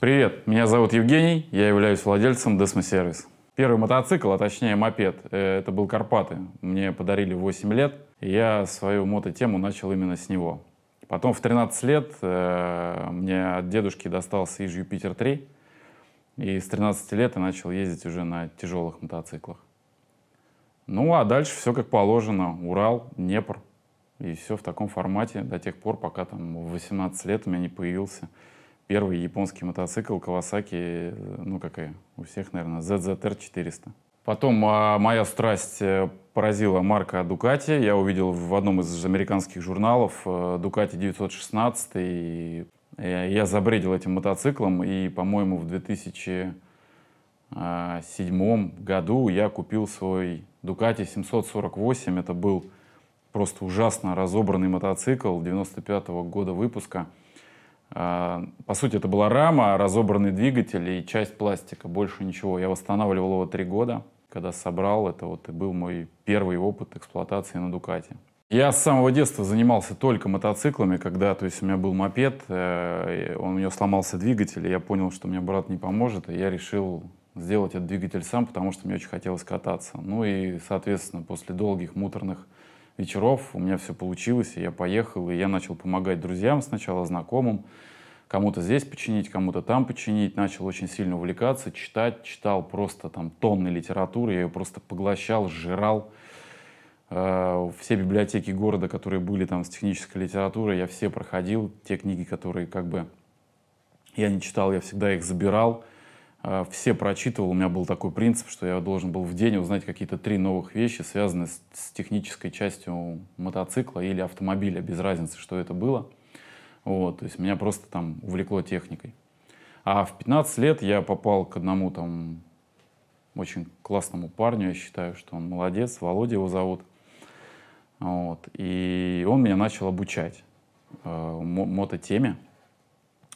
Привет, меня зовут Евгений, я являюсь владельцем Desmo Service. Первый мотоцикл, а точнее мопед, э, это был Карпаты. Мне подарили 8 лет, и я свою мототему начал именно с него. Потом в 13 лет э, мне от дедушки достался из Юпитер 3, и с 13 лет я начал ездить уже на тяжелых мотоциклах. Ну а дальше все как положено. Урал, Днепр. И все в таком формате до тех пор, пока там в 18 лет у меня не появился первый японский мотоцикл Kawasaki, э, ну как и у всех, наверное, ZZR 400. Потом а, моя страсть э, поразила марка Ducati. Я увидел в одном из американских журналов э, Ducati 916. И я забредил этим мотоциклом. И, по-моему, в 2007 году я купил свой Ducati 748. Это был просто ужасно разобранный мотоцикл 95 -го года выпуска. А, по сути, это была рама, разобранный двигатель и часть пластика, больше ничего. Я восстанавливал его три года, когда собрал. Это вот и был мой первый опыт эксплуатации на Дукате. Я с самого детства занимался только мотоциклами, когда, то есть у меня был мопед, э, он у него сломался двигатель, и я понял, что мне брат не поможет, и я решил сделать этот двигатель сам, потому что мне очень хотелось кататься. Ну и, соответственно, после долгих муторных вечеров у меня все получилось, и я поехал, и я начал помогать друзьям сначала, знакомым, кому-то здесь починить, кому-то там починить, начал очень сильно увлекаться, читать, читал просто там тонны литературы, я ее просто поглощал, жрал. Э, все библиотеки города, которые были там с технической литературой, я все проходил, те книги, которые как бы я не читал, я всегда их забирал, а, все прочитывал. У меня был такой принцип, что я должен был в день узнать какие-то три новых вещи, связанные с, с технической частью мотоцикла или автомобиля, без разницы, что это было. Вот, то есть меня просто там увлекло техникой. А в 15 лет я попал к одному там очень классному парню, я считаю, что он молодец, Володя его зовут. Вот, и он меня начал обучать э, мототеме.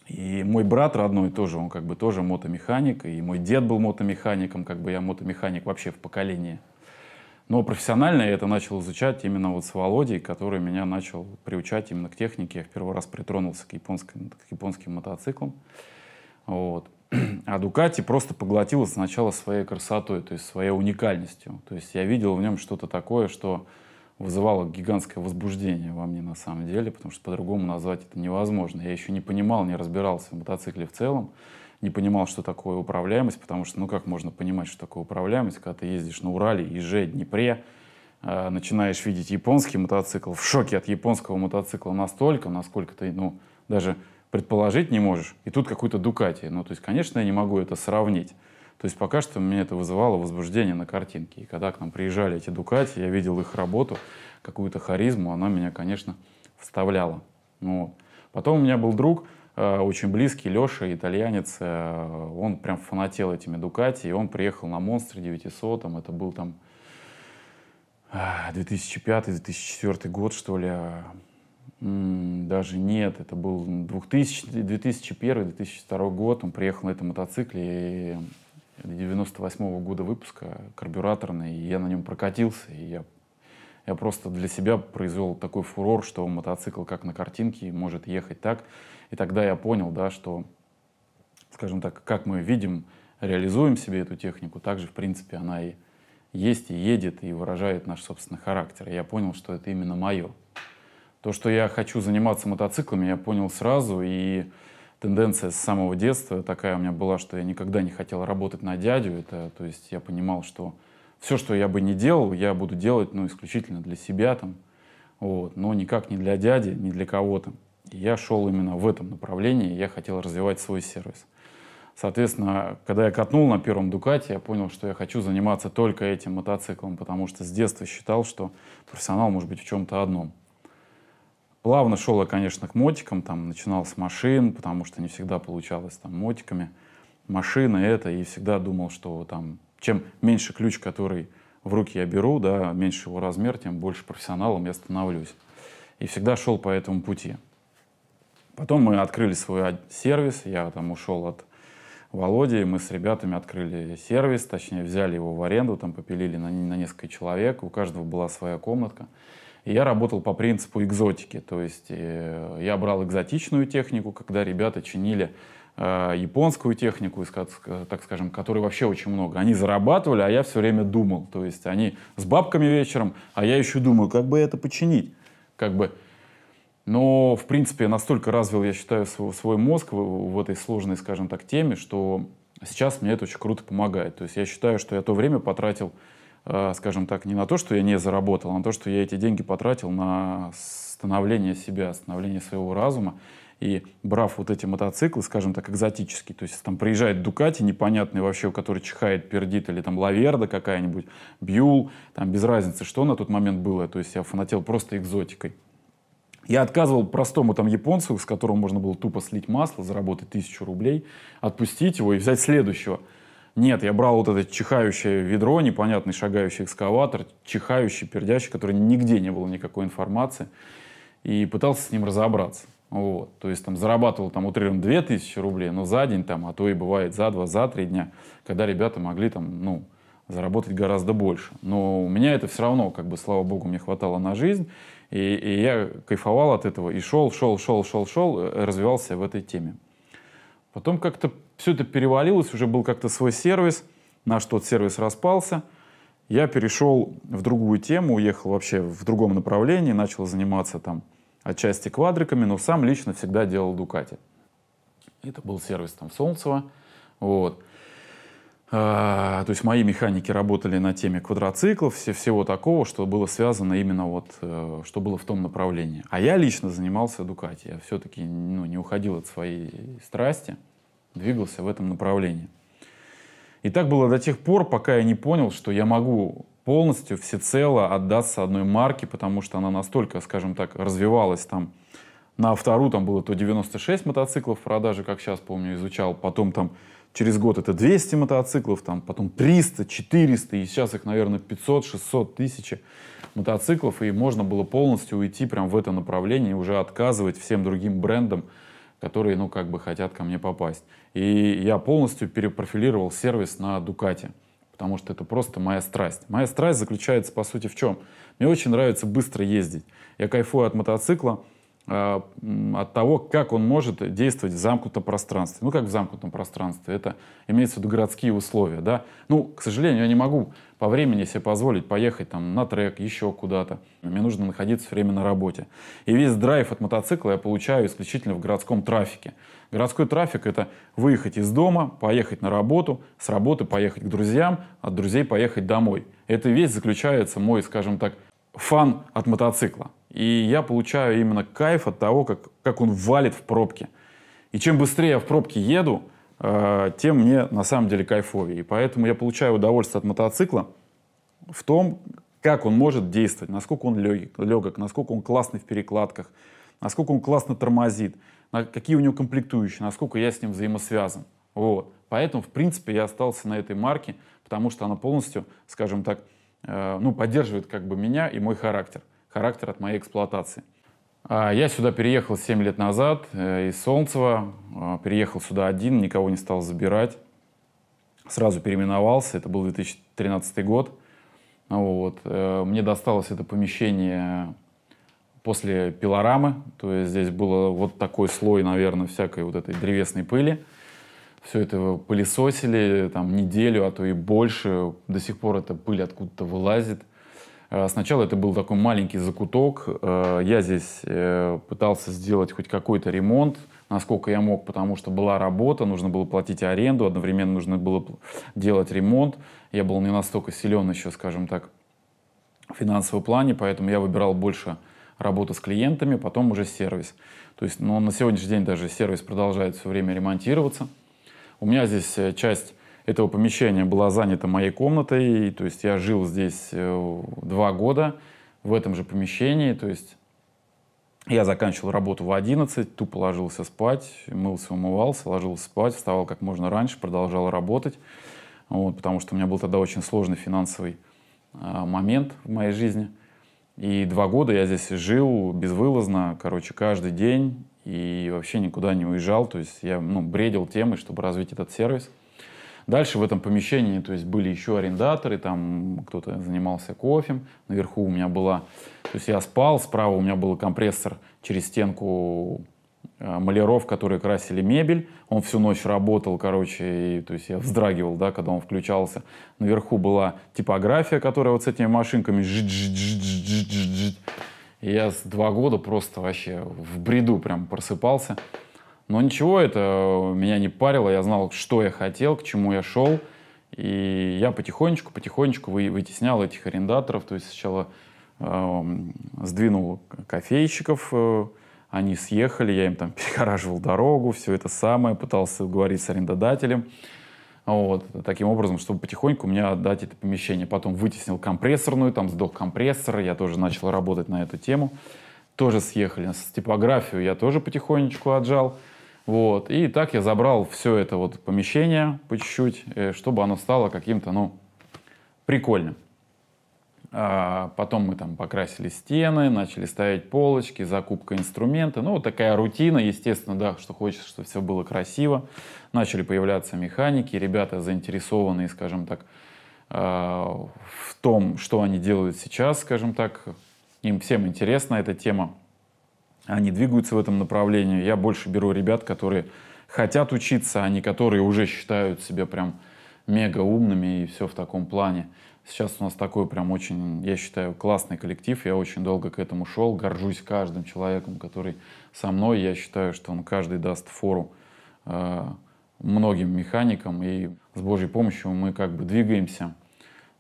И мой брат родной тоже, он как бы тоже мотомеханик, и мой дед был мотомехаником, как бы я мотомеханик вообще в поколении. Но профессионально я это начал изучать именно вот с Володей, который меня начал приучать именно к технике. Я в первый раз притронулся к, японским, к японским мотоциклам. Вот. А Дукати просто поглотила сначала своей красотой, то есть своей уникальностью. То есть я видел в нем что-то такое, что вызывало гигантское возбуждение во мне на самом деле, потому что по-другому назвать это невозможно. Я еще не понимал, не разбирался в мотоцикле в целом, не понимал, что такое управляемость, потому что ну как можно понимать, что такое управляемость, когда ты ездишь на Урале, Еже, Днепре, э, начинаешь видеть японский мотоцикл, в шоке от японского мотоцикла настолько, насколько ты ну даже предположить не можешь, и тут какой-то Дукати. Ну то есть, конечно, я не могу это сравнить. То есть пока что мне это вызывало возбуждение на картинке. И когда к нам приезжали эти Дукати, я видел их работу, какую-то харизму, она меня, конечно, вставляла. Ну, вот. Потом у меня был друг, э, очень близкий, Леша, итальянец, э, он прям фанател этими Дукати, и он приехал на Монстре 900, там, это был там 2005-2004 э, год, что ли, даже нет, это был 2000, 2001-2002 год, он приехал на этом мотоцикле, и 98 -го года выпуска, карбюраторный, и я на нем прокатился, и я, я просто для себя произвел такой фурор, что мотоцикл, как на картинке, может ехать так. И тогда я понял, да, что, скажем так, как мы видим, реализуем себе эту технику, так же в принципе, она и есть, и едет, и выражает наш собственный характер. И я понял, что это именно мое. То, что я хочу заниматься мотоциклами, я понял сразу, и тенденция с самого детства такая у меня была, что я никогда не хотел работать на дядю. Это, то есть я понимал, что все, что я бы не делал, я буду делать ну, исключительно для себя, там, вот, но никак не для дяди, не для кого-то. И я шел именно в этом направлении, я хотел развивать свой сервис. Соответственно, когда я катнул на первом Дукате, я понял, что я хочу заниматься только этим мотоциклом, потому что с детства считал, что профессионал может быть в чем-то одном. Плавно шел я, конечно, к мотикам, там начинал с машин, потому что не всегда получалось там мотиками. Машина это, и всегда думал, что там чем меньше ключ, который в руки я беру, да, меньше его размер, тем больше профессионалом я становлюсь. И всегда шел по этому пути. Потом мы открыли свой сервис, я там ушел от Володи, мы с ребятами открыли сервис, точнее взяли его в аренду, там попилили на, на несколько человек, у каждого была своя комнатка. И я работал по принципу экзотики, то есть э, я брал экзотичную технику, когда ребята чинили э, японскую технику, э, так скажем, которой вообще очень много. Они зарабатывали, а я все время думал. То есть они с бабками вечером, а я еще думаю, как бы это починить. Как бы. Но, в принципе, настолько развил, я считаю, свой, свой мозг в, в этой сложной, скажем так, теме, что сейчас мне это очень круто помогает. То есть я считаю, что я то время потратил Э, скажем так, не на то, что я не заработал, а на то, что я эти деньги потратил на становление себя, становление своего разума. И брав вот эти мотоциклы, скажем так, экзотические, то есть там приезжает Дукати непонятный вообще, у который чихает, пердит, или там Лаверда какая-нибудь, Бьюл, там без разницы, что на тот момент было, то есть я фанател просто экзотикой. Я отказывал простому там японцу, с которым можно было тупо слить масло, заработать тысячу рублей, отпустить его и взять следующего – нет, я брал вот это чихающее ведро, непонятный шагающий экскаватор, чихающий, пердящий, который нигде не было никакой информации, и пытался с ним разобраться. Вот. То есть там зарабатывал там утрированно 2000 рублей, но за день там, а то и бывает за два, за три дня, когда ребята могли там, ну, заработать гораздо больше. Но у меня это все равно, как бы, слава богу, мне хватало на жизнь, и, и я кайфовал от этого, и шел, шел, шел, шел, шел, э, развивался в этой теме. Потом как-то все это перевалилось, уже был как-то свой сервис, наш тот сервис распался. Я перешел в другую тему, уехал вообще в другом направлении, начал заниматься там отчасти квадриками, но сам лично всегда делал Дукати. Это был сервис там Солнцева. Вот. А, то есть мои механики работали на теме квадроциклов, все, всего такого, что было связано именно вот, э, что было в том направлении. А я лично занимался Дукати, я все-таки ну, не уходил от своей страсти, двигался в этом направлении. И так было до тех пор, пока я не понял, что я могу полностью, всецело отдаться одной марке, потому что она настолько, скажем так, развивалась там. На вторую там было то 96 мотоциклов в продаже, как сейчас помню, изучал, потом там через год это 200 мотоциклов, там, потом 300, 400, и сейчас их, наверное, 500, 600, 1000 мотоциклов, и можно было полностью уйти прям в это направление и уже отказывать всем другим брендам, которые, ну, как бы хотят ко мне попасть. И я полностью перепрофилировал сервис на Дукате, потому что это просто моя страсть. Моя страсть заключается, по сути, в чем? Мне очень нравится быстро ездить. Я кайфую от мотоцикла, а, от того, как он может действовать в замкнутом пространстве. Ну, как в замкнутом пространстве? Это имеется в виду городские условия, да? Ну, к сожалению, я не могу по времени себе позволить поехать там на трек, еще куда-то. Мне нужно находиться все время на работе. И весь драйв от мотоцикла я получаю исключительно в городском трафике. Городской трафик — это выехать из дома, поехать на работу, с работы поехать к друзьям, от друзей поехать домой. Это весь заключается мой, скажем так, фан от мотоцикла. И я получаю именно кайф от того, как, как он валит в пробке. И чем быстрее я в пробке еду, э, тем мне на самом деле кайфовее. И поэтому я получаю удовольствие от мотоцикла в том, как он может действовать, насколько он легок, легок насколько он классный в перекладках, насколько он классно тормозит, на какие у него комплектующие, насколько я с ним взаимосвязан. Вот. Поэтому, в принципе, я остался на этой марке, потому что она полностью, скажем так, э, ну, поддерживает как бы меня и мой характер характер от моей эксплуатации. А, я сюда переехал 7 лет назад э, из Солнцева. А, переехал сюда один, никого не стал забирать. Сразу переименовался. Это был 2013 год. Вот. Э, мне досталось это помещение после пилорамы. То есть здесь было вот такой слой, наверное, всякой вот этой древесной пыли. Все это пылесосили там неделю, а то и больше. До сих пор эта пыль откуда-то вылазит. Э, сначала это был такой маленький закуток. Э, я здесь э, пытался сделать хоть какой-то ремонт, насколько я мог, потому что была работа, нужно было платить аренду, одновременно нужно было делать ремонт. Я был не настолько силен еще, скажем так, в финансовом плане, поэтому я выбирал больше работу с клиентами, потом уже сервис. То есть, но ну, на сегодняшний день даже сервис продолжает все время ремонтироваться. У меня здесь часть этого помещения была занята моей комнатой. то есть я жил здесь э, два года в этом же помещении. То есть я заканчивал работу в 11, тупо ложился спать, мылся, умывался, ложился спать, вставал как можно раньше, продолжал работать. Вот, потому что у меня был тогда очень сложный финансовый э, момент в моей жизни. И два года я здесь жил безвылазно, короче, каждый день и вообще никуда не уезжал. То есть я ну, бредил темой, чтобы развить этот сервис. Дальше в этом помещении, то есть были еще арендаторы, там кто-то занимался кофе, наверху у меня была, то есть я спал, справа у меня был компрессор через стенку э, маляров, которые красили мебель. Он всю ночь работал, короче, и, то есть я вздрагивал, да, когда он включался. Наверху была типография, которая вот с этими машинками и я с два года просто вообще в бреду прям просыпался. Но ничего, это э, меня не парило, я знал, что я хотел, к чему я шел. И я потихонечку, потихонечку вытеснял этих арендаторов. То есть сначала э, сдвинул кофейщиков, э, они съехали, я им там перегораживал дорогу, все это самое, пытался говорить с арендодателем. Вот, таким образом, чтобы потихоньку мне отдать это помещение. Потом вытеснил компрессорную, там сдох компрессор, я тоже начал работать на эту тему. Тоже съехали с типографию, я тоже потихонечку отжал. Вот. И так я забрал все это вот помещение по чуть-чуть, э, чтобы оно стало каким-то, ну, прикольным. А потом мы там покрасили стены, начали ставить полочки, закупка инструмента. Ну, вот такая рутина, естественно, да, что хочется, чтобы все было красиво. Начали появляться механики, ребята заинтересованные, скажем так, а, в том, что они делают сейчас, скажем так. Им всем интересна эта тема они двигаются в этом направлении. Я больше беру ребят, которые хотят учиться, а не которые уже считают себя прям мега умными и все в таком плане. Сейчас у нас такой прям очень, я считаю, классный коллектив. Я очень долго к этому шел. Горжусь каждым человеком, который со мной. Я считаю, что он каждый даст фору э, многим механикам. И с Божьей помощью мы как бы двигаемся.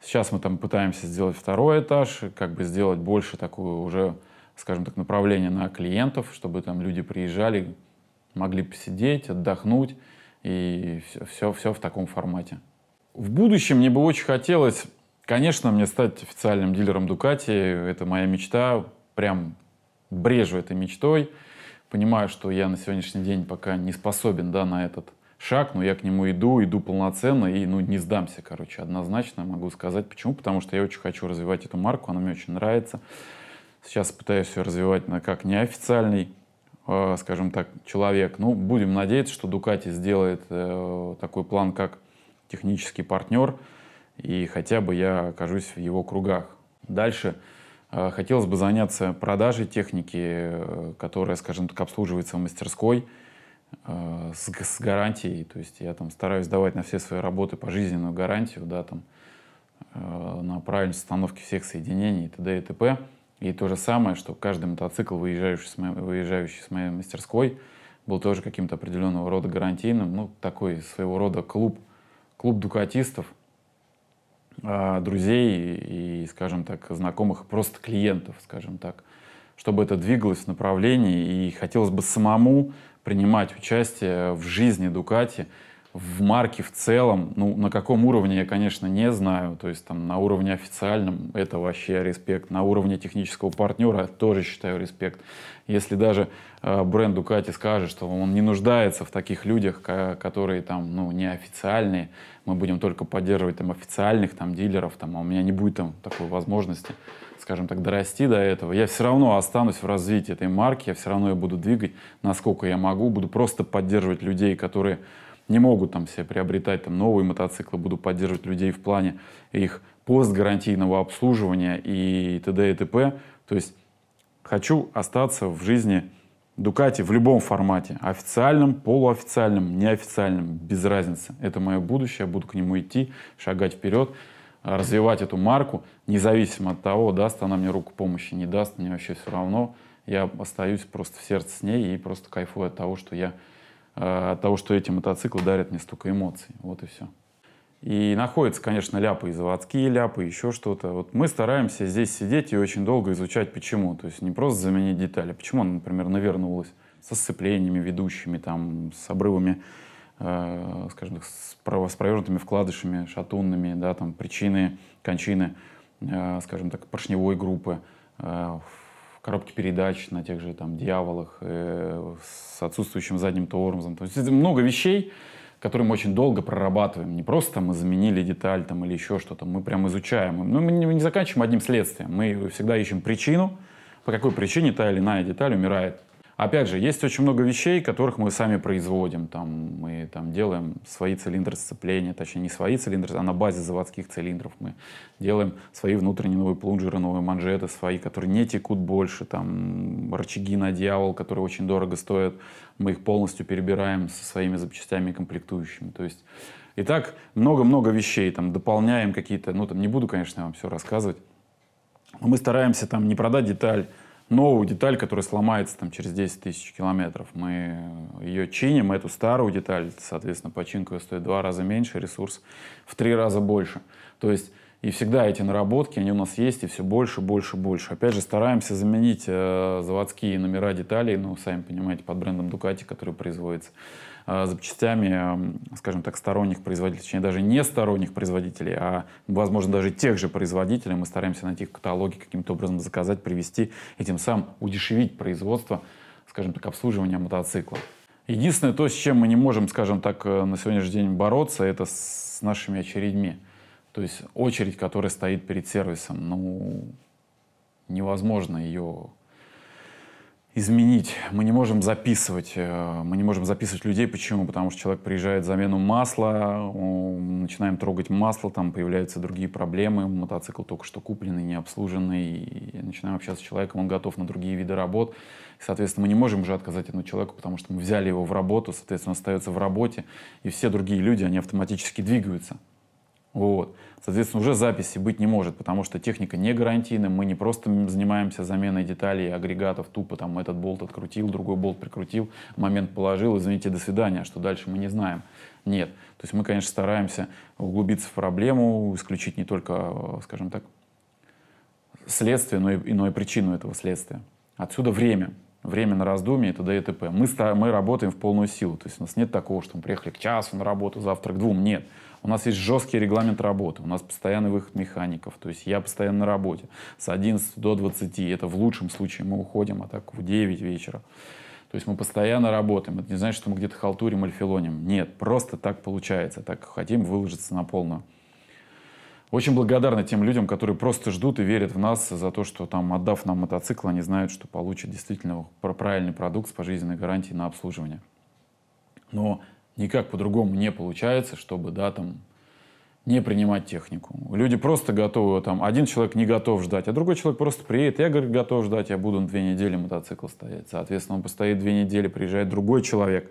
Сейчас мы там пытаемся сделать второй этаж, как бы сделать больше такую уже скажем так, направление на клиентов, чтобы там люди приезжали, могли посидеть, отдохнуть, и все, все, все в таком формате. В будущем мне бы очень хотелось, конечно, мне стать официальным дилером Дукати, это моя мечта, прям брежу этой мечтой, понимаю, что я на сегодняшний день пока не способен да, на этот шаг, но я к нему иду, иду полноценно и ну, не сдамся, короче, однозначно могу сказать. Почему? Потому что я очень хочу развивать эту марку, она мне очень нравится. Сейчас пытаюсь все развивать на как неофициальный, э, скажем так, человек. Ну, будем надеяться, что Дукати сделает э, такой план, как технический партнер, и хотя бы я окажусь в его кругах. Дальше э, хотелось бы заняться продажей техники, э, которая, скажем так, обслуживается в мастерской э, с, с гарантией, то есть я там стараюсь давать на все свои работы пожизненную гарантию, да, там, э, на правильность установки всех соединений и т.д. и т.п. И то же самое, что каждый мотоцикл, выезжающий с моей, выезжающий с моей мастерской, был тоже каким-то определенного рода гарантийным, ну, такой своего рода клуб, клуб дукатистов, а, друзей и, скажем так, знакомых, просто клиентов, скажем так, чтобы это двигалось в направлении, и хотелось бы самому принимать участие в жизни Дукати, в марке в целом, ну, на каком уровне, я, конечно, не знаю. То есть там на уровне официальном это вообще респект. На уровне технического партнера тоже считаю респект. Если даже э, бренд Дукати скажет, что он не нуждается в таких людях, которые там, ну, неофициальные, мы будем только поддерживать там официальных там дилеров, там, а у меня не будет там такой возможности, скажем так, дорасти до этого, я все равно останусь в развитии этой марки, я все равно ее буду двигать, насколько я могу, буду просто поддерживать людей, которые не могут там себе приобретать там, новые мотоциклы, буду поддерживать людей в плане их постгарантийного обслуживания и т.д. и т.п. То есть хочу остаться в жизни Дукати в любом формате, официальном, полуофициальном, неофициальном, без разницы. Это мое будущее, я буду к нему идти, шагать вперед, развивать эту марку, независимо от того, даст она мне руку помощи, не даст, мне вообще все равно. Я остаюсь просто в сердце с ней и просто кайфую от того, что я Э, от того, что эти мотоциклы дарят мне столько эмоций. Вот и все. И находятся, конечно, ляпы и заводские ляпы, еще что-то. Вот мы стараемся здесь сидеть и очень долго изучать, почему. То есть не просто заменить детали. Почему она, например, навернулась со сцеплениями ведущими, там, с обрывами, э, скажем так, с, с провернутыми вкладышами, шатунными, да, там, причины, кончины, э, скажем так, поршневой группы, э, коробке передач, на тех же там дьяволах, э, с отсутствующим задним тормозом. То есть много вещей, которые мы очень долго прорабатываем. Не просто мы заменили деталь там, или еще что-то, мы прям изучаем. Но мы не, мы не заканчиваем одним следствием. Мы всегда ищем причину, по какой причине та или иная деталь умирает. Опять же, есть очень много вещей, которых мы сами производим. Там, мы там, делаем свои цилиндры сцепления, точнее не свои цилиндры, а на базе заводских цилиндров. Мы делаем свои внутренние новые плунжеры, новые манжеты, свои, которые не текут больше. Там, рычаги на дьявол, которые очень дорого стоят. Мы их полностью перебираем со своими запчастями и комплектующими. То есть и так много-много вещей, там, дополняем какие-то, ну, там, не буду, конечно, вам все рассказывать, но мы стараемся там не продать деталь, новую деталь, которая сломается там через 10 тысяч километров. Мы ее чиним, эту старую деталь, соответственно, починка стоит в два раза меньше, ресурс в три раза больше. То есть и всегда эти наработки, они у нас есть, и все больше, больше, больше. Опять же, стараемся заменить э, заводские номера деталей, ну, сами понимаете, под брендом Ducati, который производится. Э, запчастями, эм, скажем так, сторонних производителей, точнее даже не сторонних производителей, а, возможно, даже тех же производителей. Мы стараемся найти в каталоге каким-то образом заказать, привести и тем самым удешевить производство, скажем так, обслуживания мотоцикла. Единственное то, с чем мы не можем, скажем так, э, на сегодняшний день бороться, это с нашими очередьми. То есть очередь, которая стоит перед сервисом, ну, невозможно ее изменить. Мы не можем записывать. Э, мы не можем записывать людей. Почему? Потому что человек приезжает в замену масла, начинаем трогать масло, там появляются другие проблемы. Мотоцикл только что купленный, не обслуженный. И начинаем общаться с человеком, он готов на другие виды работ. соответственно, мы не можем уже отказать этому человеку, потому что мы взяли его в работу, соответственно, остается в работе. И все другие люди, они автоматически двигаются. Вот соответственно, уже записи быть не может, потому что техника не гарантийная. мы не просто занимаемся заменой деталей, агрегатов, тупо там этот болт открутил, другой болт прикрутил, момент положил, извините, до свидания, а что дальше мы не знаем. Нет. То есть мы, конечно, стараемся углубиться в проблему, исключить не только, скажем так, следствие, но и, но и причину этого следствия. Отсюда время. Время на раздумье и т.д. и т.п. Мы, мы работаем в полную силу. То есть у нас нет такого, что мы приехали к часу на работу, завтра к двум. Нет. У нас есть жесткий регламент работы, у нас постоянный выход механиков, то есть я постоянно на работе. С 11 до 20, это в лучшем случае мы уходим, а так в 9 вечера. То есть мы постоянно работаем. Это не значит, что мы где-то халтурим или филоним. Нет, просто так получается. Так хотим выложиться на полную. Очень благодарны тем людям, которые просто ждут и верят в нас за то, что там, отдав нам мотоцикл, они знают, что получат действительно правильный продукт с пожизненной гарантией на обслуживание. Но никак по-другому не получается, чтобы, да, там, не принимать технику. Люди просто готовы, там, один человек не готов ждать, а другой человек просто приедет, я, говорит, готов ждать, я буду на две недели мотоцикл стоять. Соответственно, он постоит две недели, приезжает другой человек,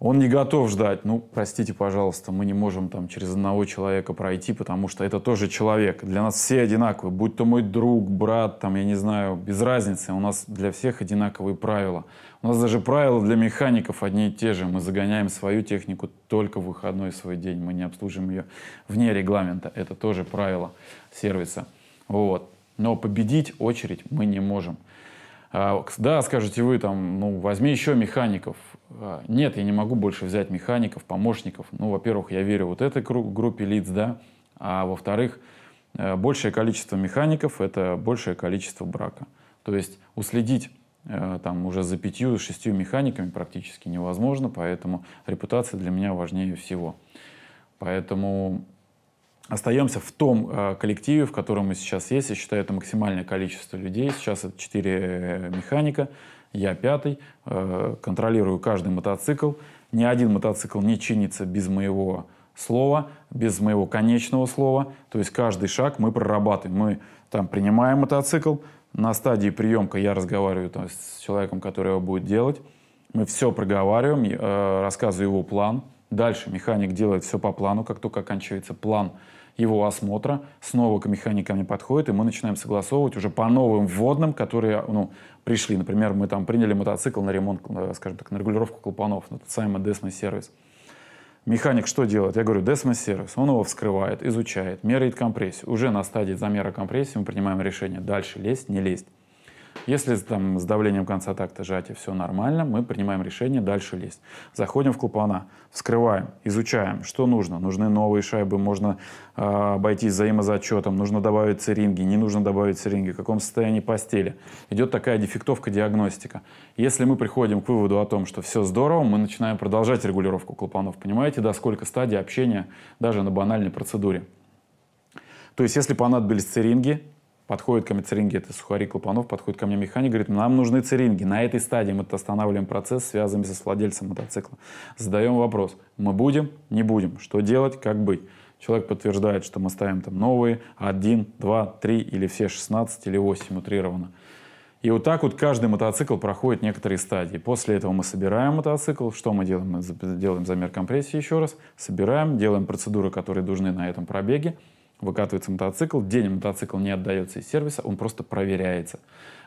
он не готов ждать. Ну, простите, пожалуйста, мы не можем там через одного человека пройти, потому что это тоже человек. Для нас все одинаковые, будь то мой друг, брат, там, я не знаю, без разницы. У нас для всех одинаковые правила. У нас даже правила для механиков одни и те же. Мы загоняем свою технику только в выходной свой день. Мы не обслужим ее вне регламента. Это тоже правило сервиса. Вот. Но победить очередь мы не можем. А, да, скажете вы, там, ну, возьми еще механиков. А, нет, я не могу больше взять механиков, помощников. Ну, во-первых, я верю вот этой группе лиц, да. А во-вторых, э, большее количество механиков – это большее количество брака. То есть уследить э, там уже за пятью, шестью механиками практически невозможно, поэтому репутация для меня важнее всего. Поэтому остаемся в том э, коллективе, в котором мы сейчас есть. Я считаю, это максимальное количество людей. Сейчас это четыре механика, я пятый, э, контролирую каждый мотоцикл. Ни один мотоцикл не чинится без моего слова, без моего конечного слова. То есть каждый шаг мы прорабатываем. Мы там принимаем мотоцикл, на стадии приемка я разговариваю там, с человеком, который его будет делать. Мы все проговариваем, э, рассказываю его план. Дальше механик делает все по плану, как только оканчивается план – его осмотра, снова к механикам не подходит, и мы начинаем согласовывать уже по новым вводным, которые ну, пришли. Например, мы там приняли мотоцикл на ремонт, э, скажем так, на регулировку клапанов, на тот самый Desma сервис. Механик что делает? Я говорю, Desma сервис. Он его вскрывает, изучает, меряет компрессию. Уже на стадии замера компрессии мы принимаем решение, дальше лезть, не лезть. Если там с давлением конца такта сжатия все нормально, мы принимаем решение дальше лезть. Заходим в клапана, вскрываем, изучаем, что нужно. Нужны новые шайбы, можно э, обойтись взаимозачетом, нужно добавить циринги, не нужно добавить циринги, в каком состоянии постели. Идет такая дефектовка диагностика. Если мы приходим к выводу о том, что все здорово, мы начинаем продолжать регулировку клапанов. Понимаете, до сколько стадий общения даже на банальной процедуре. То есть, если понадобились циринги. Подходит ко мне церинги, это Сухари Клапанов, подходит ко мне механик, говорит, нам нужны циринги. На этой стадии мы останавливаем процесс, связываемся с владельцем мотоцикла. Задаем вопрос, мы будем, не будем, что делать, как быть. Человек подтверждает, что мы ставим там новые, один, два, три или все 16 или 8 утрированно. И вот так вот каждый мотоцикл проходит некоторые стадии. После этого мы собираем мотоцикл. Что мы делаем? Мы делаем замер компрессии еще раз. Собираем, делаем процедуры, которые нужны на этом пробеге выкатывается мотоцикл, день мотоцикл не отдается из сервиса, он просто проверяется.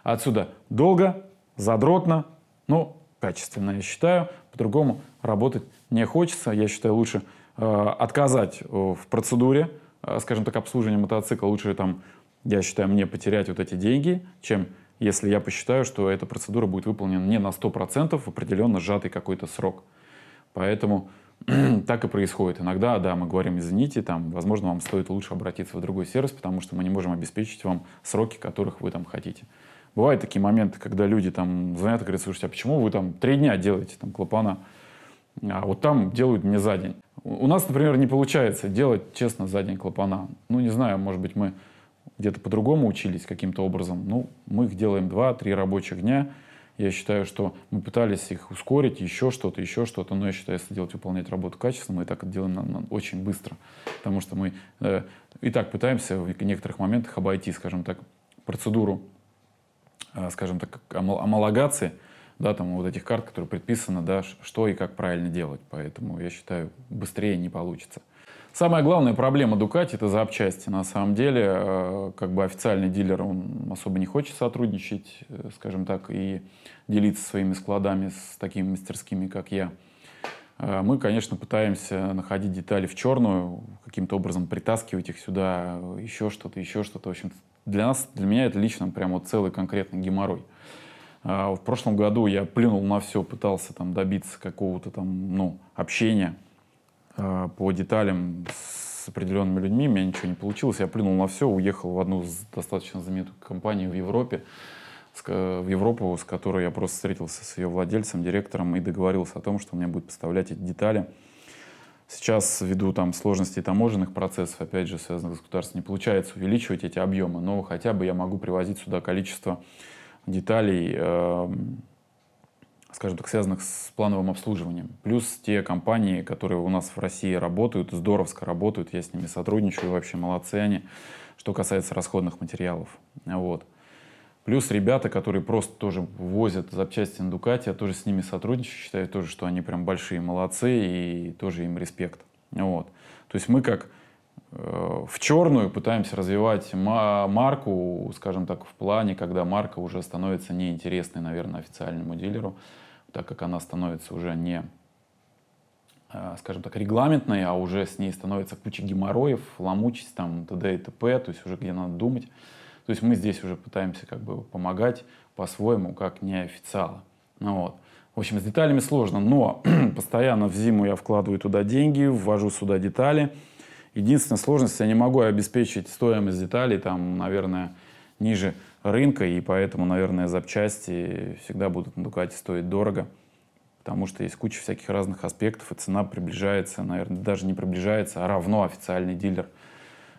Отсюда долго, задротно, но ну, качественно, я считаю. По-другому работать не хочется. Я считаю, лучше э, отказать э, в процедуре, э, скажем так, обслуживания мотоцикла. Лучше там, я считаю, мне потерять вот эти деньги, чем если я посчитаю, что эта процедура будет выполнена не на 100% в определенно сжатый какой-то срок. Поэтому так и происходит. Иногда, да, мы говорим, извините, там, возможно, вам стоит лучше обратиться в другой сервис, потому что мы не можем обеспечить вам сроки, которых вы там хотите. Бывают такие моменты, когда люди там звонят и говорят, слушайте, а почему вы там три дня делаете там клапана, а вот там делают мне за день. У нас, например, не получается делать честно за день клапана. Ну, не знаю, может быть, мы где-то по-другому учились каким-то образом. Ну, мы их делаем два-три рабочих дня – я считаю, что мы пытались их ускорить, еще что-то, еще что-то, но я считаю, если делать, выполнять работу качественно, мы так это делаем нам, нам очень быстро, потому что мы э, и так пытаемся в некоторых моментах обойти, скажем так, процедуру, э, скажем так, амалогации, да, там вот этих карт, которые предписаны, да, что и как правильно делать. Поэтому я считаю, быстрее не получится. Самая главная проблема Дукати это запчасти. На самом деле, э, как бы официальный дилер, он особо не хочет сотрудничать, э, скажем так, и делиться своими складами с такими мастерскими, как я. Э, мы, конечно, пытаемся находить детали в черную, каким-то образом притаскивать их сюда, еще что-то, еще что-то. В общем, для нас, для меня это лично прям вот целый конкретный геморрой. В прошлом году я плюнул на все, пытался там добиться какого-то там, ну, общения – Э, по деталям с определенными людьми, у меня ничего не получилось. Я плюнул на все, уехал в одну достаточно знаменитую компанию в Европе, в Европу, с которой я просто встретился с ее владельцем, директором и договорился о том, что мне будет поставлять эти детали. Сейчас ввиду там сложностей таможенных процессов, опять же, связанных с государством, не получается увеличивать эти объемы, но хотя бы я могу привозить сюда количество деталей, эм, скажем так, связанных с плановым обслуживанием. Плюс те компании, которые у нас в России работают, здоровско работают, я с ними сотрудничаю, вообще молодцы они, что касается расходных материалов. Вот. Плюс ребята, которые просто тоже возят запчасти на Дукате, я тоже с ними сотрудничаю, считаю тоже, что они прям большие молодцы и тоже им респект. Вот. То есть мы как Э, в черную пытаемся развивать марку, скажем так, в плане, когда марка уже становится неинтересной, наверное, официальному дилеру, так как она становится уже не, э, скажем так, регламентной, а уже с ней становится куча геморроев, ломучесть там, т.д. и т.п., то есть уже где надо думать. То есть мы здесь уже пытаемся как бы помогать по-своему, как неофициалы. Ну, вот. В общем, с деталями сложно, но постоянно в зиму я вкладываю туда деньги, ввожу сюда детали — Единственная сложность, я не могу обеспечить стоимость деталей, там, наверное, ниже рынка, и поэтому, наверное, запчасти всегда будут на Дукате стоить дорого, потому что есть куча всяких разных аспектов, и цена приближается, наверное, даже не приближается, а равно официальный дилер.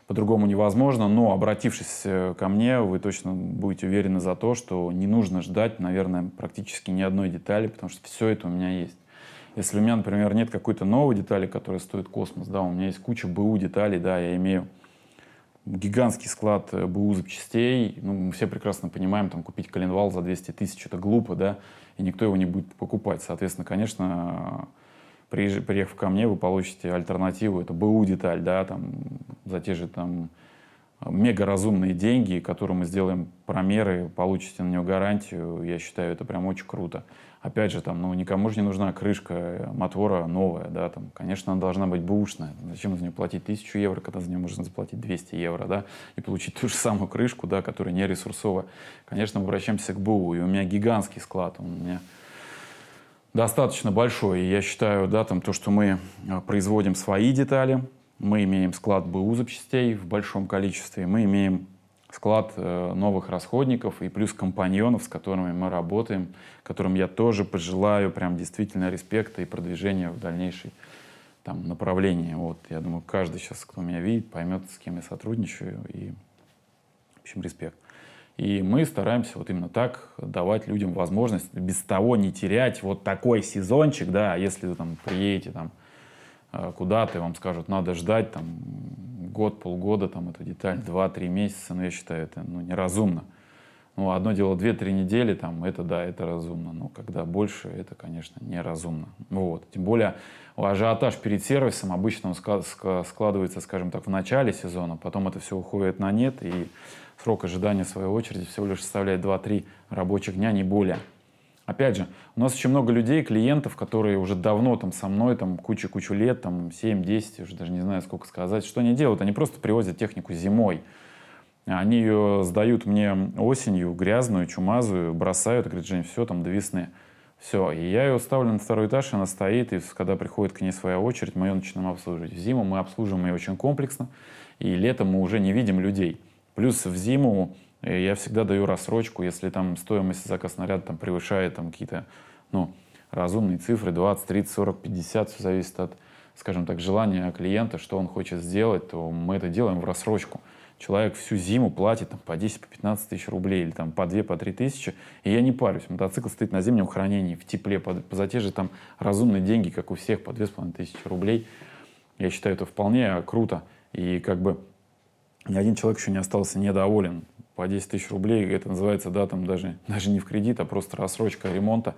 По-другому невозможно, но обратившись э, ко мне, вы точно будете уверены за то, что не нужно ждать, наверное, практически ни одной детали, потому что все это у меня есть. Если у меня, например, нет какой-то новой детали, которая стоит космос, да, у меня есть куча БУ деталей, да, я имею гигантский склад э, БУ запчастей, ну, мы все прекрасно понимаем, там, купить коленвал за 200 тысяч, это глупо, да, и никто его не будет покупать. Соответственно, конечно, приехав ко мне, вы получите альтернативу, это БУ деталь, да, там, за те же, там, мега разумные деньги, которые мы сделаем промеры, получите на нее гарантию, я считаю, это прям очень круто. Опять же, там, ну, никому же не нужна крышка э, мотора новая, да, там, конечно, она должна быть бушная. Зачем за нее платить тысячу евро, когда за нее можно заплатить 200 евро, да, и получить ту же самую крышку, да, которая не ресурсовая. Конечно, мы обращаемся к БУ, и у меня гигантский склад, он у меня достаточно большой, и я считаю, да, там, то, что мы э, производим свои детали, мы имеем склад БУ запчастей в большом количестве, мы имеем склад э, новых расходников и плюс компаньонов, с которыми мы работаем, которым я тоже пожелаю прям действительно респекта и продвижения в дальнейшей там, направлении. Вот, я думаю, каждый сейчас, кто меня видит, поймет, с кем я сотрудничаю, и, в общем, респект. И мы стараемся вот именно так давать людям возможность без того не терять вот такой сезончик, да, а если вы там приедете там Э, куда-то, и вам скажут, надо ждать там год, полгода, там эту деталь, два-три месяца, но ну, я считаю, это ну, неразумно. Ну, одно дело две-три недели, там, это да, это разумно, но когда больше, это, конечно, неразумно. Вот. Тем более ажиотаж перед сервисом обычно складывается, скажем так, в начале сезона, потом это все уходит на нет, и срок ожидания своей очереди всего лишь составляет 2-3 рабочих дня, не более опять же, у нас очень много людей, клиентов, которые уже давно там со мной, там кучу-кучу лет, там 7-10, уже даже не знаю, сколько сказать, что они делают, они просто привозят технику зимой. Они ее сдают мне осенью, грязную, чумазую, бросают, говорят, Жень, все, там до весны. Все, и я ее ставлю на второй этаж, она стоит, и когда приходит к ней своя очередь, мы ее начинаем обслуживать. В зиму мы обслуживаем ее очень комплексно, и летом мы уже не видим людей. Плюс в зиму я всегда даю рассрочку, если там стоимость заказа снаряда там, превышает там, какие-то ну, разумные цифры, 20, 30, 40, 50, все зависит от, скажем так, желания клиента, что он хочет сделать, то мы это делаем в рассрочку. Человек всю зиму платит там, по 10, по 15 тысяч рублей или там, по 2, по 3 тысячи, и я не парюсь. Мотоцикл стоит на зимнем хранении, в тепле, по, по за те же там разумные деньги, как у всех, по 2,5 тысячи рублей. Я считаю, это вполне круто. И как бы ни один человек еще не остался недоволен по 10 тысяч рублей, это называется, да, там даже, даже не в кредит, а просто рассрочка ремонта,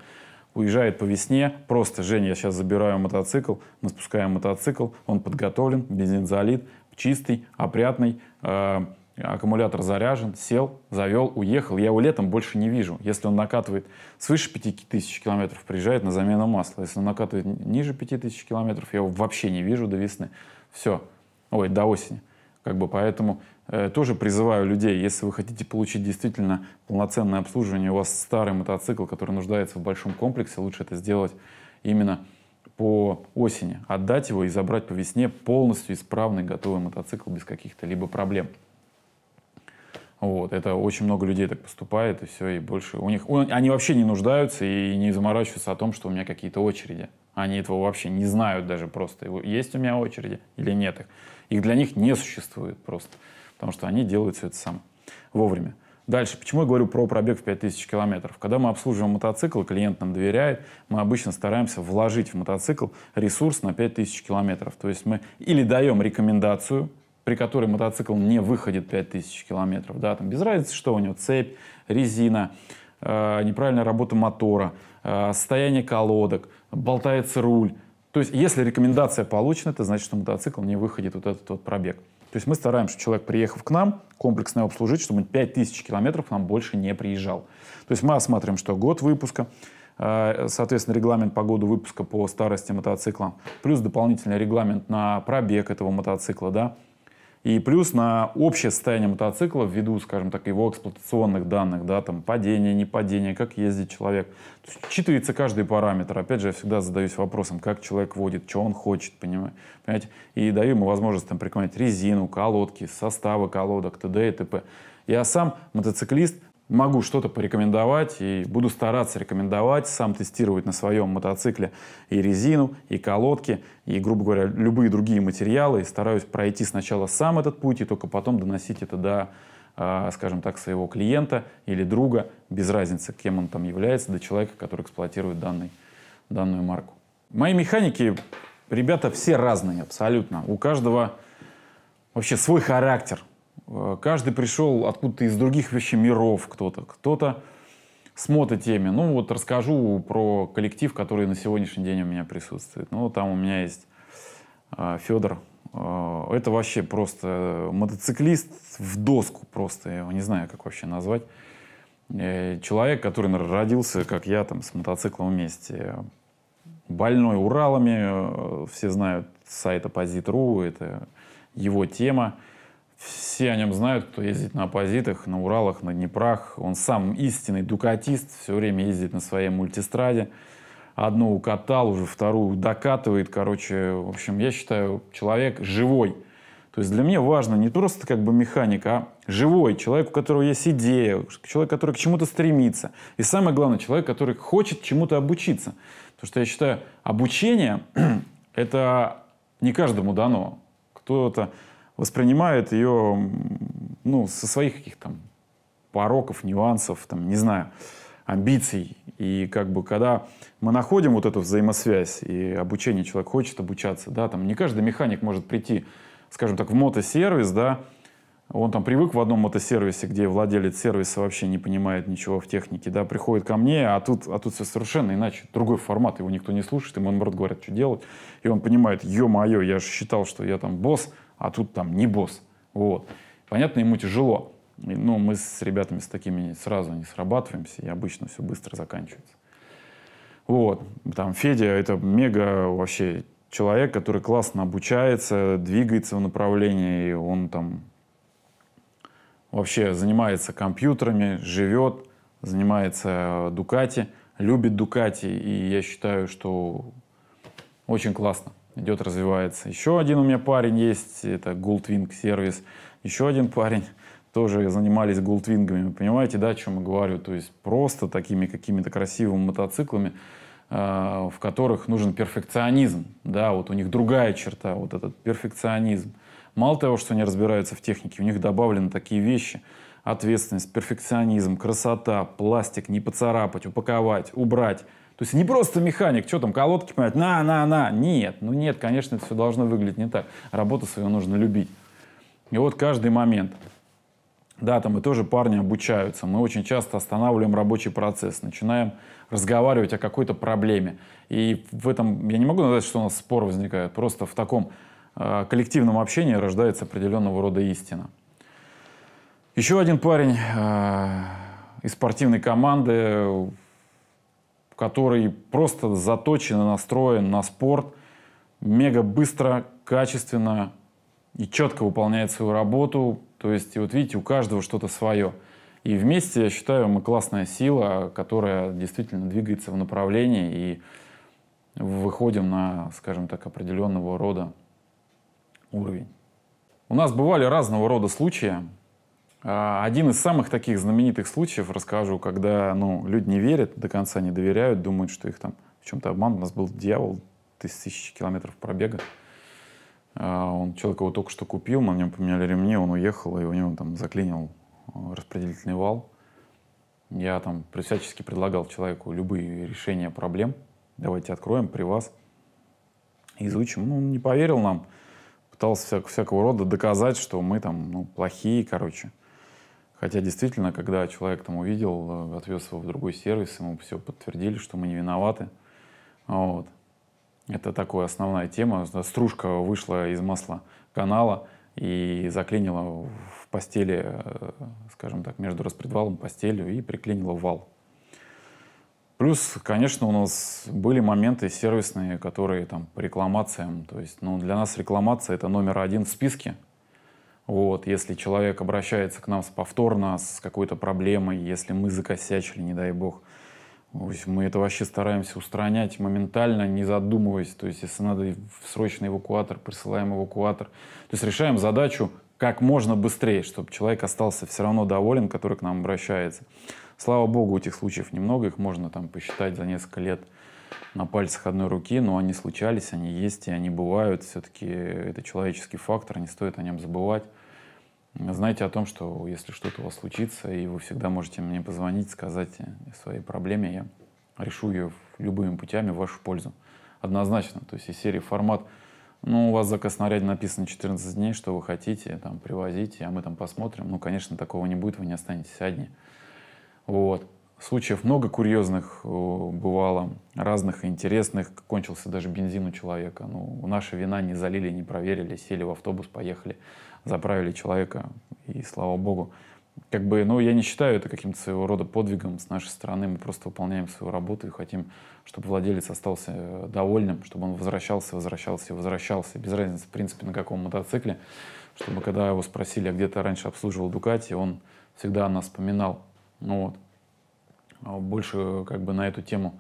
уезжает по весне, просто, Женя, я сейчас забираю мотоцикл, мы спускаем мотоцикл, он подготовлен, бензин залит, чистый, опрятный, э, аккумулятор заряжен, сел, завел, уехал. Я его летом больше не вижу. Если он накатывает свыше 5000 километров, приезжает на замену масла. Если он накатывает ниже 5000 километров, я его вообще не вижу до весны. Все. Ой, до осени. Как бы поэтому э, тоже призываю людей, если вы хотите получить действительно полноценное обслуживание, у вас старый мотоцикл, который нуждается в большом комплексе, лучше это сделать именно по осени, отдать его и забрать по весне полностью исправный готовый мотоцикл без каких-то либо проблем. Вот, это очень много людей так поступает, и все, и больше у них, они вообще не нуждаются и не заморачиваются о том, что у меня какие-то очереди. Они этого вообще не знают даже просто. Есть у меня очереди или нет их. Их для них не существует просто. Потому что они делают все это сам. Вовремя. Дальше. Почему я говорю про пробег в 5000 километров? Когда мы обслуживаем мотоцикл, клиент нам доверяет, мы обычно стараемся вложить в мотоцикл ресурс на 5000 километров. То есть мы или даем рекомендацию, при которой мотоцикл не выходит 5000 километров, да, там без разницы, что у него, цепь, резина, э, неправильная работа мотора, э, состояние колодок – болтается руль. То есть, если рекомендация получена, это значит, что мотоцикл не выходит вот этот вот пробег. То есть мы стараемся, чтобы человек, приехав к нам, комплексно обслужить, чтобы он 5000 километров нам больше не приезжал. То есть мы осматриваем, что год выпуска, э, соответственно, регламент по году выпуска по старости мотоцикла, плюс дополнительный регламент на пробег этого мотоцикла, да, и плюс на общее состояние мотоцикла, ввиду, скажем так, его эксплуатационных данных, да, там падение, не падение, как ездит человек. То считывается каждый параметр. Опять же, я всегда задаюсь вопросом, как человек водит, что он хочет, понимаете? И даю ему возможность там прикрывать резину, колодки, составы колодок, т.д. и т.п. Я сам мотоциклист, могу что-то порекомендовать и буду стараться рекомендовать, сам тестировать на своем мотоцикле и резину, и колодки, и, грубо говоря, любые другие материалы. И стараюсь пройти сначала сам этот путь и только потом доносить это до, а, скажем так, своего клиента или друга, без разницы, кем он там является, до человека, который эксплуатирует данный, данную марку. Мои механики, ребята, все разные абсолютно. У каждого вообще свой характер. Э, каждый пришел откуда-то из других вообще миров кто-то. Кто-то с мототеми. Ну вот расскажу про коллектив, который на сегодняшний день у меня присутствует. Ну там у меня есть э, Федор. Э, это вообще просто мотоциклист в доску просто. Я его не знаю, как вообще назвать. Человек, который родился, как я, там, с мотоциклом вместе. Больной Уралами, все знают сайт Оппозит.ру, это его тема. Все о нем знают, кто ездит на оппозитах, на Уралах, на Днепрах. Он сам истинный дукатист, все время ездит на своей мультистраде. Одну укатал, уже вторую докатывает. Короче, в общем, я считаю, человек живой. То есть для меня важно не просто как бы механик, а живой, человек, у которого есть идея, человек, который к чему-то стремится. И самое главное, человек, который хочет чему-то обучиться. Потому что я считаю, обучение — это не каждому дано. Кто-то воспринимает ее ну, со своих каких-то пороков, нюансов, там, не знаю, амбиций. И как бы когда мы находим вот эту взаимосвязь и обучение, человек хочет обучаться, да, там не каждый механик может прийти, скажем так, в мотосервис, да, он там привык в одном мотосервисе, где владелец сервиса вообще не понимает ничего в технике, да, приходит ко мне, а тут, а тут все совершенно иначе, другой формат, его никто не слушает, ему наоборот говорят, что делать, и он понимает, ё-моё, я же считал, что я там босс, а тут там не босс. Вот. Понятно, ему тяжело. Но ну, мы с ребятами с такими сразу не срабатываемся, и обычно все быстро заканчивается. Вот. Там Федя — это мега вообще человек, который классно обучается, двигается в направлении, и он там вообще занимается компьютерами, живет, занимается Дукати, любит Дукати, и я считаю, что очень классно идет, развивается. Еще один у меня парень есть, это Goldwing сервис. Еще один парень тоже занимались Goldwingами. Понимаете, да, о чем я говорю? То есть просто такими какими-то красивыми мотоциклами, а, в которых нужен перфекционизм. Да, вот у них другая черта, вот этот перфекционизм. Мало того, что они разбираются в технике, у них добавлены такие вещи. Ответственность, перфекционизм, красота, пластик, не поцарапать, упаковать, убрать – то есть не просто механик, что там, колодки понимать, на, на, на. Нет, ну нет, конечно, это все должно выглядеть не так. Работу свою нужно любить. И вот каждый момент. Да, там и тоже парни обучаются. Мы очень часто останавливаем рабочий процесс, начинаем разговаривать о какой-то проблеме. И в этом, я не могу назвать, что у нас спор возникает, просто в таком э, коллективном общении рождается определенного рода истина. Еще один парень э, из спортивной команды который просто заточен и настроен на спорт, мега быстро, качественно и четко выполняет свою работу. То есть, вот видите, у каждого что-то свое. И вместе, я считаю, мы классная сила, которая действительно двигается в направлении и выходим на, скажем так, определенного рода уровень. У нас бывали разного рода случаи, а, один из самых таких знаменитых случаев расскажу, когда ну, люди не верят, до конца не доверяют, думают, что их там в чем-то обман. У нас был дьявол, тысячи километров пробега. А, он человек его только что купил, мы на нем поменяли ремни, он уехал, и у него там заклинил э, распределительный вал. Я там всячески предлагал человеку любые решения проблем. Давайте откроем при вас, изучим. Ну, он не поверил нам, пытался всякого рода доказать, что мы там ну, плохие, короче. Хотя действительно, когда человек там увидел, э, отвез его в другой сервис, ему все подтвердили, что мы не виноваты. Вот. Это такая основная тема. Стружка вышла из масла канала и заклинила в постели, э, скажем так, между распредвалом постелью и приклинила вал. Плюс, конечно, у нас были моменты сервисные, которые там по рекламациям. То есть, ну, для нас рекламация это номер один в списке вот, если человек обращается к нам повторно с какой-то проблемой, если мы закосячили, не дай бог, мы это вообще стараемся устранять моментально, не задумываясь. То есть, если надо в срочный эвакуатор, присылаем эвакуатор. То есть решаем задачу как можно быстрее, чтобы человек остался все равно доволен, который к нам обращается. Слава богу, этих случаев немного, их можно там посчитать за несколько лет – на пальцах одной руки, но они случались, они есть и они бывают. Все-таки это человеческий фактор, не стоит о нем забывать. Знайте о том, что если что-то у вас случится, и вы всегда можете мне позвонить, сказать о своей проблеме, я решу ее любыми путями в вашу пользу. Однозначно. То есть из серии формат, ну, у вас заказ снаряде написано 14 дней, что вы хотите, там, привозите, а мы там посмотрим. Ну, конечно, такого не будет, вы не останетесь одни. Вот. Случаев много курьезных бывало, разных интересных. Кончился даже бензин у человека. Ну, наша вина не залили, не проверили, сели в автобус, поехали, заправили человека, и слава богу. Как бы, ну, я не считаю это каким-то своего рода подвигом с нашей стороны. Мы просто выполняем свою работу и хотим, чтобы владелец остался э, довольным, чтобы он возвращался, возвращался и возвращался. Без разницы, в принципе, на каком мотоцикле. Чтобы когда его спросили, а где ты раньше обслуживал Дукати, он всегда нас вспоминал. Ну вот. А больше как бы на эту тему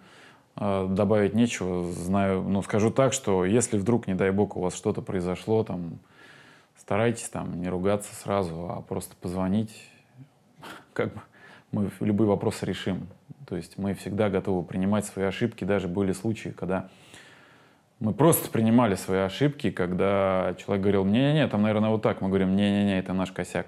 а, добавить нечего. Знаю, ну, скажу так, что если вдруг, не дай бог, у вас что-то произошло, там, старайтесь там не ругаться сразу, а просто позвонить. Как бы мы любые вопросы решим. То есть мы всегда готовы принимать свои ошибки. Даже были случаи, когда мы просто принимали свои ошибки, когда человек говорил, не-не-не, там, наверное, вот так. Мы говорим, не-не-не, это наш косяк.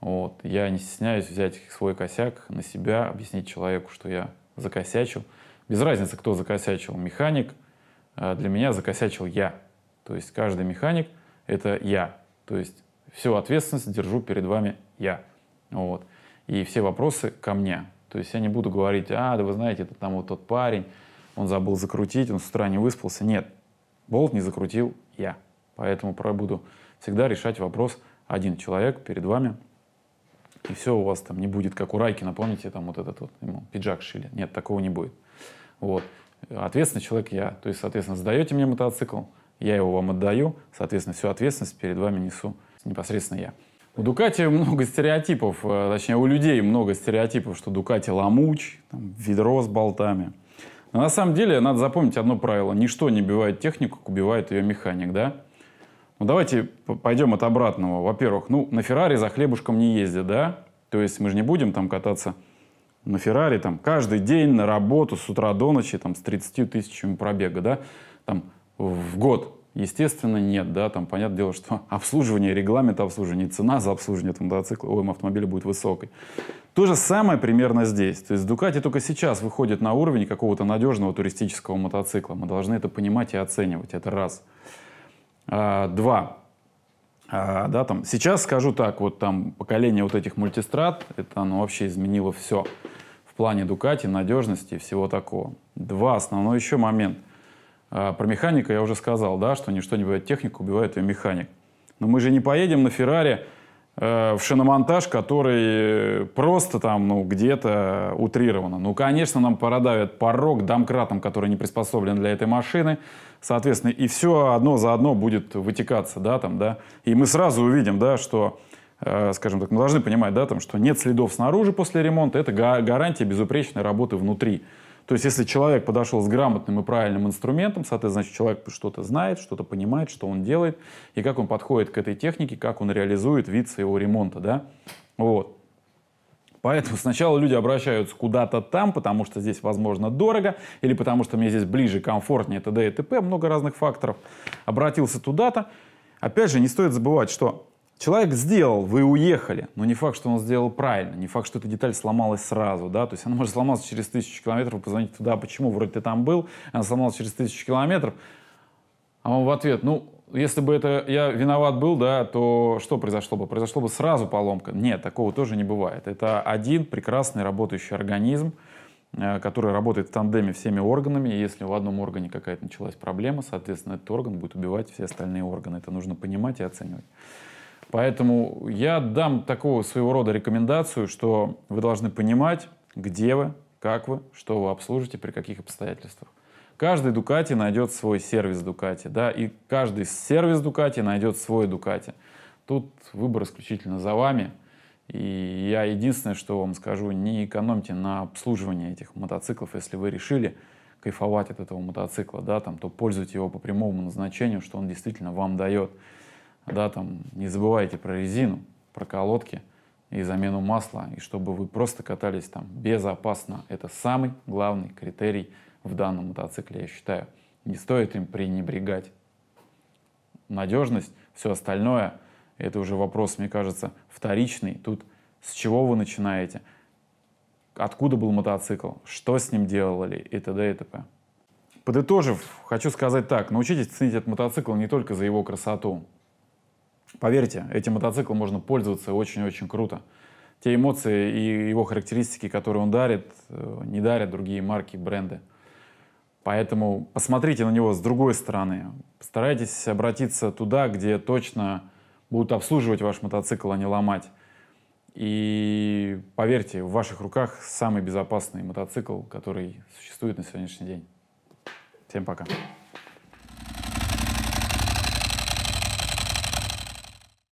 Вот. Я не стесняюсь взять свой косяк на себя, объяснить человеку, что я закосячил. Без разницы, кто закосячил, механик. Э, для меня закосячил я. То есть каждый механик — это я. То есть всю ответственность держу перед вами я. Вот. И все вопросы ко мне. То есть я не буду говорить, а, да вы знаете, это там вот тот парень, он забыл закрутить, он с утра не выспался. Нет, болт не закрутил я. Поэтому буду всегда решать вопрос один человек перед вами — и все у вас там не будет, как у Райкина, помните, там вот этот вот ему пиджак шили. Нет, такого не будет. Вот. Ответственный человек я. То есть, соответственно, сдаете мне мотоцикл, я его вам отдаю, соответственно, всю ответственность перед вами несу непосредственно я. У Дукати много стереотипов, э, точнее, у людей много стереотипов, что Дукати ломуч, там, ведро с болтами. Но на самом деле надо запомнить одно правило. Ничто не убивает технику, убивает ее механик, да? Ну, давайте пойдем от обратного. Во-первых, ну, на Феррари за хлебушком не ездят, да? То есть мы же не будем там кататься на Феррари там каждый день на работу с утра до ночи там с 30 тысячами пробега, да? Там в год. Естественно, нет, да, там понятное дело, что обслуживание, регламент обслуживания, цена за обслуживание этого мотоцикла, ой, автомобиля будет высокой. То же самое примерно здесь. То есть Дукати только сейчас выходит на уровень какого-то надежного туристического мотоцикла. Мы должны это понимать и оценивать, это раз. Раз. А, два. А, да, там, сейчас скажу так, вот там поколение вот этих мультистрат, это оно вообще изменило все в плане Дукати, надежности и всего такого. Два, основной еще момент. А, про механика я уже сказал, да, что ничто не бывает технику, убивает ее механик. Но мы же не поедем на Феррари Э, в шиномонтаж, который э, просто там, ну, где-то утрировано. Ну, конечно, нам продавят порог домкратом, который не приспособлен для этой машины. Соответственно, и все одно за одно будет вытекаться, да, там, да. И мы сразу увидим, да, что, э, скажем так, мы должны понимать, да, там, что нет следов снаружи после ремонта. Это гарантия безупречной работы внутри. То есть, если человек подошел с грамотным и правильным инструментом, соответственно, значит, человек что-то знает, что-то понимает, что он делает, и как он подходит к этой технике, как он реализует вид своего ремонта, да? Вот. Поэтому сначала люди обращаются куда-то там, потому что здесь, возможно, дорого, или потому что мне здесь ближе, комфортнее, т.д. и т.п. Много разных факторов. Обратился туда-то. Опять же, не стоит забывать, что Человек сделал, вы уехали, но не факт, что он сделал правильно, не факт, что эта деталь сломалась сразу, да, то есть она может сломаться через тысячу километров, позвонить туда, почему, вроде ты там был, она сломалась через тысячу километров, а он в ответ, ну, если бы это я виноват был, да, то что произошло бы? Произошло бы сразу поломка. Нет, такого тоже не бывает. Это один прекрасный работающий организм, э, который работает в тандеме всеми органами, и если в одном органе какая-то началась проблема, соответственно, этот орган будет убивать все остальные органы. Это нужно понимать и оценивать. Поэтому я дам такого своего рода рекомендацию, что вы должны понимать, где вы, как вы, что вы обслужите, при каких обстоятельствах. Каждый Дукати найдет свой сервис Дукати, да, и каждый сервис Дукати найдет свой Дукати. Тут выбор исключительно за вами. И я единственное, что вам скажу, не экономьте на обслуживании этих мотоциклов, если вы решили кайфовать от этого мотоцикла, да, там, то пользуйте его по прямому назначению, что он действительно вам дает да, там, не забывайте про резину, про колодки и замену масла, и чтобы вы просто катались там безопасно. Это самый главный критерий в данном мотоцикле, я считаю. Не стоит им пренебрегать. Надежность, все остальное, это уже вопрос, мне кажется, вторичный. Тут с чего вы начинаете, откуда был мотоцикл, что с ним делали и т.д. и т.п. Подытожив, хочу сказать так, научитесь ценить этот мотоцикл не только за его красоту, Поверьте, этим мотоциклом можно пользоваться очень-очень круто. Те эмоции и его характеристики, которые он дарит, э, не дарят другие марки, бренды. Поэтому посмотрите на него с другой стороны. Старайтесь обратиться туда, где точно будут обслуживать ваш мотоцикл, а не ломать. И поверьте, в ваших руках самый безопасный мотоцикл, который существует на сегодняшний день. Всем пока.